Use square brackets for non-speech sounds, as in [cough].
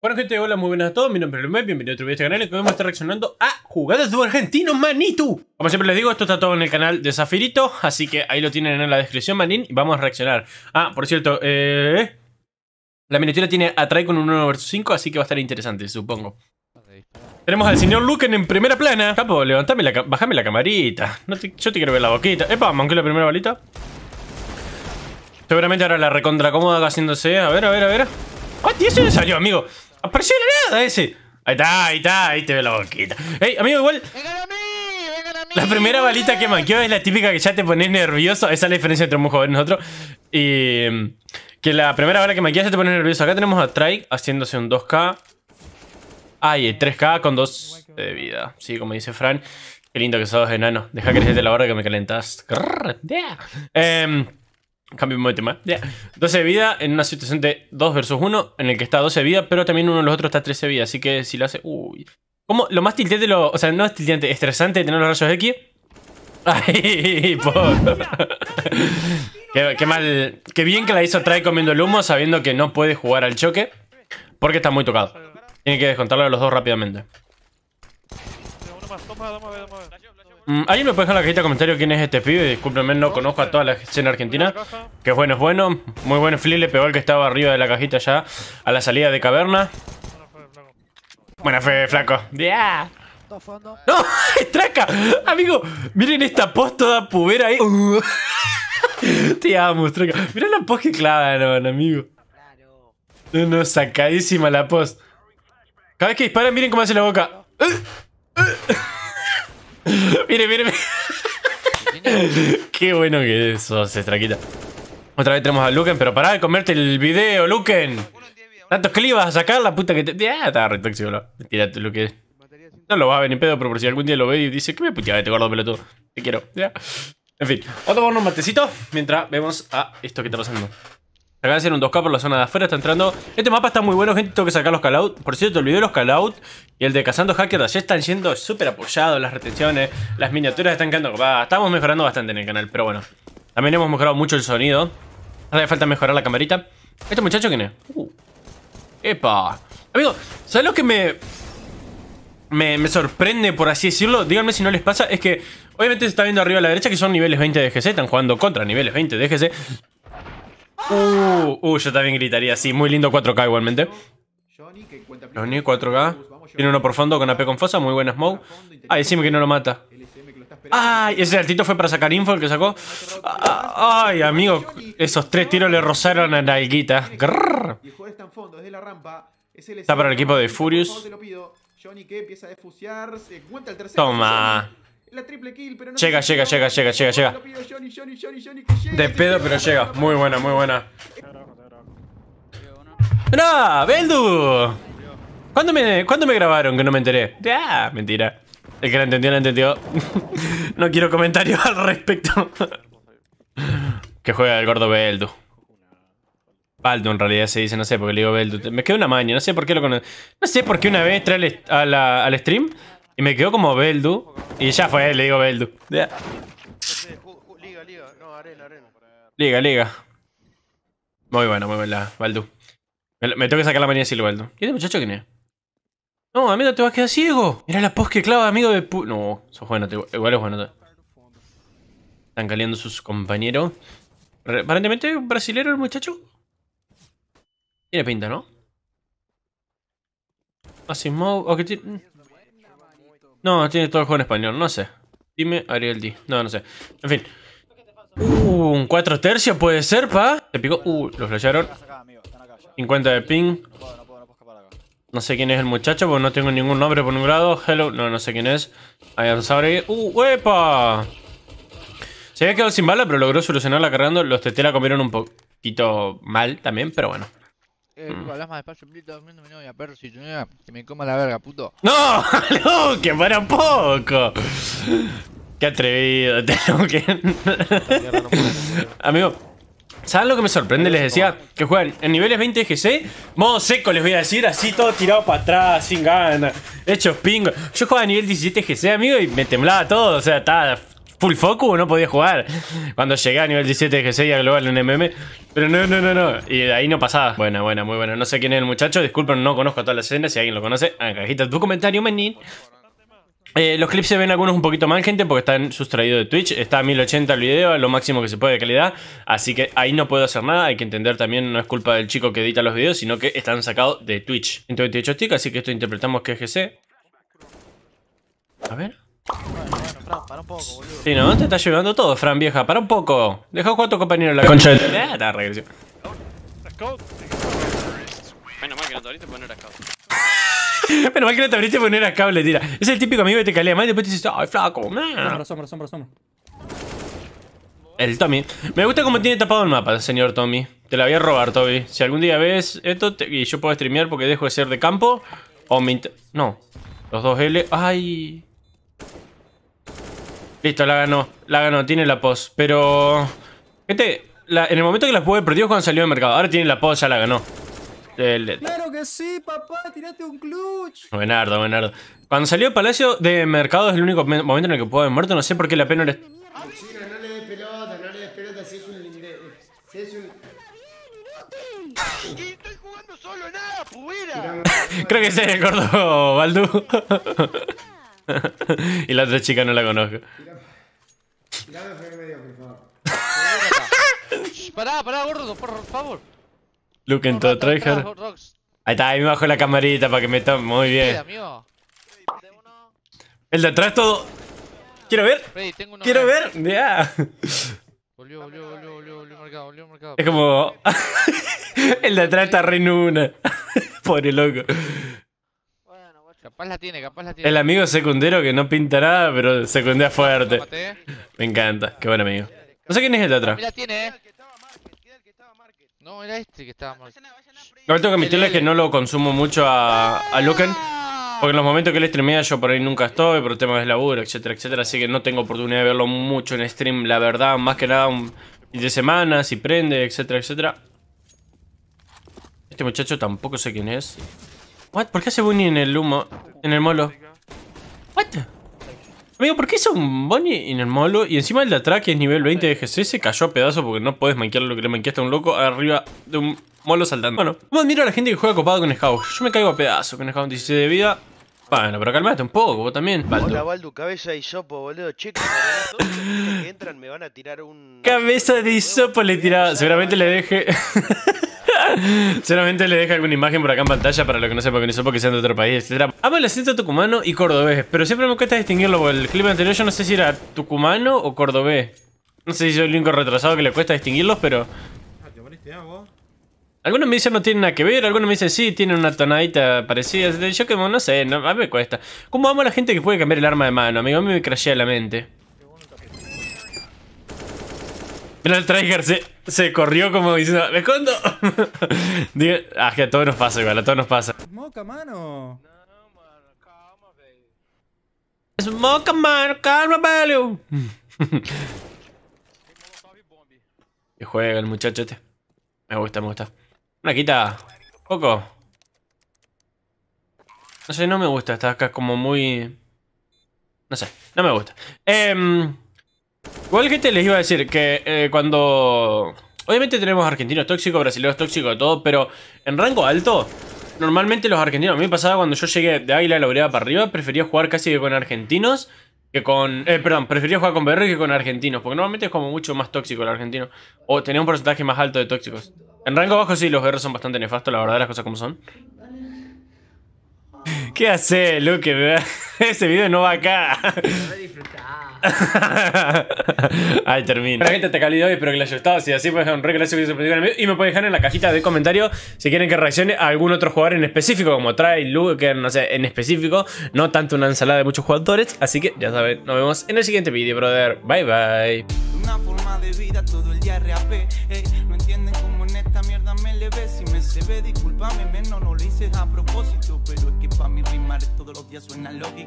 Bueno gente, hola, muy buenas a todos, mi nombre es Lume, bienvenido a otro video de este canal y hoy vamos a estar reaccionando a jugadas de Argentino manito. Como siempre les digo, esto está todo en el canal de Zafirito, así que ahí lo tienen en la descripción, manín, y vamos a reaccionar Ah, por cierto, eh... La miniatura tiene atrae con un 1 vs 5, así que va a estar interesante, supongo tenemos al señor Luken en primera plana. Capo, levantame la, bajame la camarita. yo te quiero ver la boquita. Epa, manqué la primera balita. Seguramente ahora la recontra cómoda haciéndose. A ver, a ver, a ver. ¡Ah, tío! Eso le salió, amigo. Apareció la nada ese. Ahí está, ahí está, ahí te veo la boquita. Ey, amigo, igual. La primera balita que manqueó es la típica que ya te pones nervioso. Esa es la diferencia entre un joven y nosotros. Y. Que la primera bala que manqueó ya te pones nervioso. Acá tenemos a Trike haciéndose un 2K. Ah, 3K con 2 de eh, vida. Sí, como dice Fran. Qué lindo que sos, enano. Deja que les la hora que me calentas eh, em, cambio de tema. 12 de vida en una situación de 2 versus 1, en el que está 12 de vida, pero también uno de los otros está 13 de vida. Así que si lo hace. Uy. Como lo más de lo, o sea, no es estresante de tener los rayos X. [laughs] Ay, [laughs] qué, mal. Qué bien que la hizo Trae comiendo el humo, sabiendo que no puede jugar al choque. Porque está muy tocado. Tiene que descontarlo a los dos rápidamente. Uno más, toma, toma, toma, Mm, Alguien me puede dejar la cajita de comentarios quién es este pibe. Disculpenme, no conozco a toda la escena argentina. Que bueno, es bueno. Muy bueno, Fli le pegó el que estaba arriba de la cajita ya a la salida de caverna. Buena fe, flaco. Yeah. ¡No! ¡Estraca! [laughs] Amigo, miren esta post toda pubera ahí. [laughs] Te amo, estraca. miren la post que clavan, amigo. No, no, sacadísima la post. Cada vez que disparan, miren cómo hace la boca. [laughs] [laughs] mire, mire, mire. [laughs] Qué bueno que eso se traquita. Otra vez tenemos a Luken, pero pará de comerte el video, Luken. Tantos que a sacar, la puta que te. Ya, está re tóxico, lo. Tírate, No lo vas a ver ni pedo, pero por si algún día lo ve y dice, ¿qué me puteaba este gordo pelotudo? Te quiero, ya. En fin, vamos a tomar unos matecitos mientras vemos a esto que está pasando. Acá hacen un 2K por la zona de afuera, está entrando. Este mapa está muy bueno, gente. Tengo que sacar los callouts Por cierto, olvidé los callouts y el de cazando hackers allá están siendo súper apoyados. Las retenciones, las miniaturas están quedando copadas. Estamos mejorando bastante en el canal, pero bueno. También hemos mejorado mucho el sonido. Hace falta mejorar la camarita. ¿Este muchacho quién es? Uh. ¡Epa! Amigo, ¿sabes lo que me, me, me sorprende, por así decirlo? Díganme si no les pasa. Es que, obviamente se está viendo arriba a la derecha que son niveles 20 de GC. Están jugando contra niveles 20 de GC. Uh, uh, yo también gritaría, sí. Muy lindo 4K igualmente. Johnny, 4K. Tiene uno por fondo con AP con fosa. Muy buena smoke. Ah, decime que no lo mata. Ay, ese altito fue para sacar info el que sacó. Ay, amigo, esos tres tiros le rozaron a la Está para el equipo de Furious. Toma llega, llega, llega, llega, llega, llega. De pedo, pero llega. Muy buena, muy buena. ¡No! ¡Beldu! ¿Cuándo me, me grabaron que no me enteré? ¡Ah! Mentira. El que la entendió, la entendió. [laughs] no quiero comentarios al respecto. [laughs] ¿Qué juega el gordo Beldu. Baldu en realidad se dice, no sé Porque le digo Beldu. Me quedó una maña, no sé por qué lo conocí. No sé por qué una vez trae al, al stream y me quedo como Beldu. Y ya fue, le digo Beldu. Liga, liga. No, arena, arena. Liga, liga. Muy bueno, muy buena, Baldu. Me, me, tengo que sacar la manía de Silva, Beldu. es el muchacho quién es? No, amigo, te vas a quedar ciego. Mira la pos que clava, amigo de pu... No, sos bueno, igual es bueno. Están caliendo sus compañeros. Aparentemente aparentemente, un brasilero el muchacho. Tiene pinta, ¿no? Así, Ok, okay, no, tiene todo el juego en español, no sé. Dime Ariel D. No, no sé. En fin. Uh, un 4 tercios puede ser, pa. Te pico, Uh, lo flashearon. 50 de ping. No sé quién es el muchacho, porque no tengo ningún nombre por un grado. Hello, no, no sé quién es. vamos a abrir. ¡Uh, epa! Se había quedado sin bala, pero logró solucionarla cargando. Los tetera comieron un poquito mal también, pero bueno. Eh, mm. hablas más despacio, mi novia, perro, si que me coma la verga, puto. ¡No! [laughs] ¡No! ¡Que para poco! ¡Qué atrevido! [laughs] tengo que... Amigo, ¿Sabes lo que me sorprende? Les decía que juegan en niveles 20 GC, modo seco, les voy a decir, así todo tirado para atrás, sin ganas, hechos pingos. Yo jugaba a nivel 17 GC, amigo, y me temblaba todo, o sea, estaba full focus, no podía jugar. Cuando llegué a nivel 17 de G6 a global en MM. Pero no, no, no, no. Y de ahí no pasaba. Bueno, bueno, muy bueno No sé quién es el muchacho. Disculpen, no conozco a todas las escenas. Si alguien lo conoce, en cajita tu comentario, menin. Eh, los clips se ven algunos un poquito mal, gente, porque están sustraídos de Twitch. Está a 1080 el video, lo máximo que se puede de calidad. Así que ahí no puedo hacer nada. Hay que entender también, no es culpa del chico que edita los videos, sino que están sacados de Twitch. 128 stick, así que esto interpretamos que es GC. A ver. Bueno, bueno, para un poco, boludo. Sí, ¿no? Te está llevando todo, Fran, vieja. Para un poco. Deja jugar a tu compañero en la concha de... Ah, Menos mal que no te abriste poner a cable. [laughs] Menos mal que no te abriste poner a cable, tira. Es el típico amigo que te calea más y después te dices, ay, flaco, man. Sombra, sombra, sombra, El Tommy. Me gusta cómo tiene tapado el mapa, señor Tommy. Te la voy a robar, Toby. Si algún día ves esto y yo puedo streamear porque dejo de ser de campo, o me... No. Los dos L... ¡Ay! Listo, la ganó. La ganó, tiene la pos. Pero... Gente, en el momento que la pude es cuando salió de mercado. Ahora tiene la pos, ya la ganó. Claro que sí, papá, tirate un clutch. Buenardo, buenardo. Cuando salió Palacio de Mercado es el único momento en el que puedo haber muerto. No sé por qué la pena era le... Chica, no le des pelota, no le des pelota. Si es un... Si es un... Estoy jugando solo, nada, fuera. [laughs] Creo que ese es el gordo Baldu. [laughs] y la otra chica no la conozco. Dame un medio, por favor. pará, pará, gordo, por favor. Luke entró todo tryhard. Ahí está, ahí me bajo la camarita para que me tome. Muy bien. El de atrás todo. Quiero ver. Quiero ver. Ya. Volvió, volvió, volvió, volvió, volvió marcado, volvió marcado. Es como. el de atrás está re en una. [laughs] Pobre loco. Capaz la tiene, capaz la tiene. El amigo secundero que no pinta nada, pero secundea fuerte. Me encanta, qué buen amigo. No sé quién es el de atrás. la tiene, eh. No, era este que estaba mal. tengo que es que no lo consumo mucho a, a Lucan. Ah. Porque en los momentos que él streamea yo por ahí nunca estoy, por temas de laburo, etcétera, etcétera. Así que no tengo oportunidad de verlo mucho en stream, la verdad. Más que nada un fin de semana, si prende, etcétera, etcétera. Este muchacho tampoco sé quién es. What? ¿Por qué hace Bunny en el humo? En el molo. What? Amigo, ¿por qué hizo un Bunny en el molo? Y encima el de atrás, que es nivel 20 de GC, se cayó a pedazo porque no puedes manquear lo que le manqueaste a un loco arriba de un molo saltando. Bueno, ¿cómo admiro a la gente que juega copado con Scout? Yo me caigo a pedazo con Scout 16 de vida. Bueno, pero calmate un poco, vos también. Vale. Hola, cabeza de hisopo, boludo. Che, que entran me van a tirar un. Cabeza de hisopo le tiraba. Seguramente le deje. [laughs] [laughs] Solamente le dejo alguna imagen por acá en pantalla para lo que no sepa que no porque sean de otro país, etc. Amo el acento tucumano y cordobés, pero siempre me cuesta distinguirlo. El clip anterior yo no sé si era tucumano o cordobés. No sé si soy el único retrasado que le cuesta distinguirlos, pero... Algunos me dicen no tienen nada que ver, algunos me dicen sí, tienen una tonadita parecida. Yo que no sé, a mí me cuesta. ¿Cómo amo a la gente que puede cambiar el arma de mano, amigo? A mí me crashea la mente. Mira el Traiger se, se, corrió como diciendo, ¡me escondo! [laughs] Digo, ah, que a todos nos pasa igual, a todos nos pasa. Moca, mano. No calma, Smoke moca, mano, calma, value. que juega el muchacho este. Me gusta, me gusta. Una quita. Poco. No sé, no me gusta. Está acá como muy... No sé, no me gusta. Eh... Igual que te les iba a decir que eh, cuando... Obviamente tenemos argentinos tóxicos, brasileños tóxicos, todo, pero en rango alto, normalmente los argentinos, a mí me pasaba cuando yo llegué de Águila Laureada para arriba, prefería jugar casi que con argentinos que con... Eh, perdón, prefería jugar con BR que con argentinos, porque normalmente es como mucho más tóxico el argentino, o tenía un porcentaje más alto de tóxicos. En rango bajo sí, los BR son bastante nefastos, la verdad, las cosas como son. [laughs] ¿Qué hace, Luke? [laughs] [laughs] Ese video no va acá. [laughs] Ahí termina. Bueno, gente, te calido hoy. Espero que les haya gustado. Si así, pues, les haya un re video. Y me pueden dejar en la cajita de comentarios si quieren que reaccione a algún otro jugador en específico, como Trae, Luke, no sé, en específico. No tanto una ensalada de muchos jugadores. Así que ya saben, nos vemos en el siguiente video, brother. Bye bye. Una forma de vida, todo el día rap, eh. No entienden cómo en esta mierda me le ve. Si me se ve, discúlpame, menos no lo hice a propósito. Pero es que para mí rimar todos los días suena lógico.